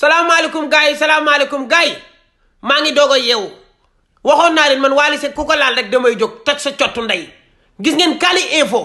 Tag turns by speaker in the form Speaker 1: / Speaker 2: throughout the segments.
Speaker 1: salaamaaleykum gars yi salaamaaleykum gars yi maa ngi doog a yeewu waxoon naa leen man Wally Seck ku ko laal rek damay jóg toj sa cottu ndey gis ngeen Kali Info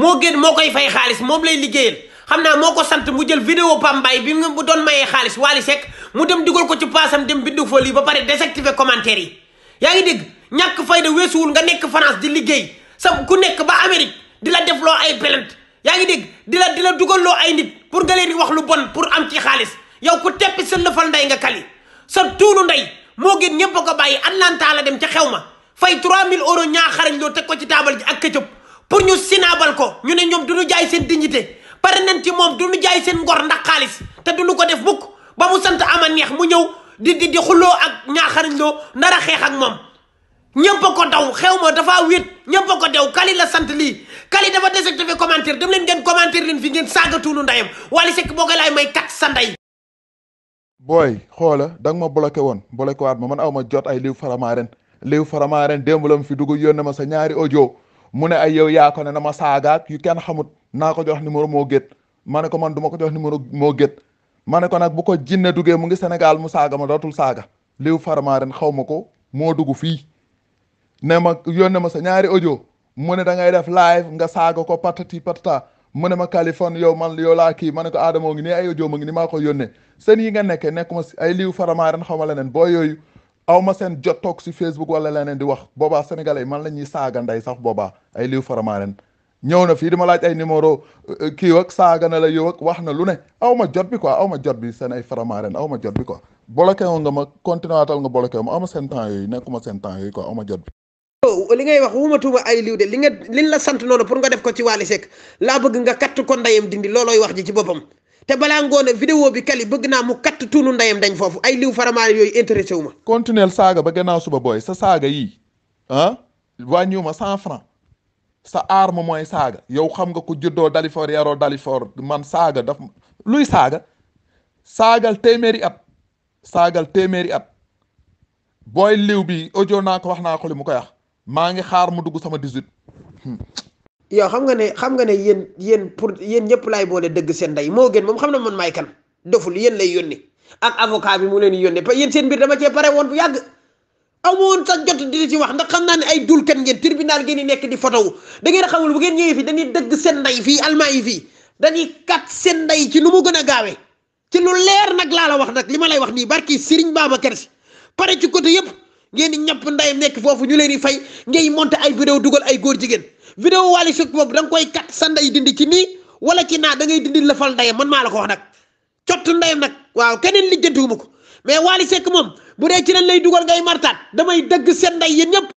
Speaker 1: moo gën moo koy fay xaalis moom lay liggéeyal xam naa moo ko sant mu jël vidéo pambay bi mu doon mayee xaalis Wally Seck mu dem dugal ko ci paasam dem bindu fa lii ba pare désactiver commentaire yi yaa ngi dégg ñàkk fay fayda weesuwul nga nekk France di liggéey sa ku nekk ba Amérique di la defloo ay plainte yaa ngi dégg di la di la dugalloo ay nit pour nga di wax lu bon pour am ci xaalis yow ku teppi sa lëfal ndey nga kali sa tuulu ndey moo gën ñëpp ko bàyyi Atlanta la dem ca xew ma fay 3000 euros ñaa xarañ loo teg ko ci taabal ji ak këccëb pour ñu sinaabal ko ñu ne ñoom du ñu jaay seen dignité pare nañ ci moom du ñu jaay seen ngor ndax xaalis te du nu ko def mukk ba mu sant ama neex mu ñëw di di di xuloo ak ñaa xarañ loo nar a xeex ak moom. ñëpp a ko daw xew ma dafa wéet ñëpp a ko daw kali la sant lii kali dafa désactivé commentaire dem leen ngeen commentaire leen fi ngeen saaga tuunu ndeyam laay may kat sa ndey.
Speaker 2: booy xoola da ma bloqué woon bloqué waat ma man aw ma jot ay liw faramaaren liw faramaaren démb la mu fi dugg yónnee ma sa ñaari ojo mu ne ay yow ne na ma saagaak yu kenn xamut naa ko jox numéro moo gét ma ne ko man du ko jox numéro moo gét ma ne ko nag bu ko jinne duggee mu ngi senegal mu saaga ma dootul saaga liw faramaaren xaw ma ko moo dugg fii ne ma yónnee ma sa ñaari audio mu ne da ngay def live nga saaga ko patati patata mu ne ma Kaliphone yow man yow laa kii ma ne ko aadamoo ngi nii ay audio ma ngi ni maa ko yónnee seen yi nga nekkee nekkuma si ay liiw faramaaren xaw ma leneen boo yooyu ma seen jot toog si wala leneen di wax boobaa sénégalais man la ñuy saaga ndey sax boobaa ay liiw faramaaren ñëw na fii di ma laaj ay numéro eh, eh, kii ak saaga na la yow wax na lu ne aw ma jot bi quoi aw ma jot bi seen ay faramaaren aw ma jot bi quoi bloqué nga ma continué waatal nga bloqué ma aw ma seen temps yooyu nekkuma seen temps yooyu quoi aw ma jot bi
Speaker 1: li ngay wax wumatuma ay liw de li nga liñ la sant noonu pour nga def ko ci Wally Seck laa bëgg nga katt ko ndayam dindi loolooy wax ji ci boppam te balaa ngoone vidéo bi kali bëgg naa mu katt tuunu ndayam dañ foofu ay liw faramaane yooyu intéressé wu ma
Speaker 2: continuel saaga ba gannaaw suba booy sa saaga yii ah wàññiwu ma cent franc sa arme mooy saaga yow xam nga ko juddoo Dalifort yaroo Dalifort man saaga daf luy saaga saagal téeméeri at saagal téeméeri at booy liw bi audio naa ko wax naa ko
Speaker 1: li mu koy wax maa ngi xaar mu dugg sama 18. yow xam nga ne xam nga ne yéen yéen pour yéen ñëpp laay boole dëgg seen ndey moo gën moom xam na man maay kan doful yen lay yónnee ak avocat bi mu leen yónnee parce que yéen seen mbir dama cee pare woon bu yàgg. amoon sax jot di ci wax ndax xam naa ne ay dul ngeen tribunal ngeen di nekk di fotowu da ngeen xamul bu ngeen ñëwee fii dañuy dëgg seen ndey fii almaa yi fii dañuy kat seen ndey ci nu mu gën a gaawee ci lu leer nag laa wax nag li ma lay wax nii barki Serigne Babacar Si pare ci côté yëpp. ngeen di ñàpp ndayam nekk foofu ñu leen di fay ngay monter ay vidéo dugal ay góor jigéen vidéo Wally Seck boobu da koy kat sa nday dindi ci nii wala ci naa da ngay dindi lafal ndayam man maa la ko wax nag cottu ndayam nag waaw keneen lijjantiwuma ko mais Wally Seck moom bu dee ci leen lay dugal ngay martaat damay dëgg seen nday yéen ñëpp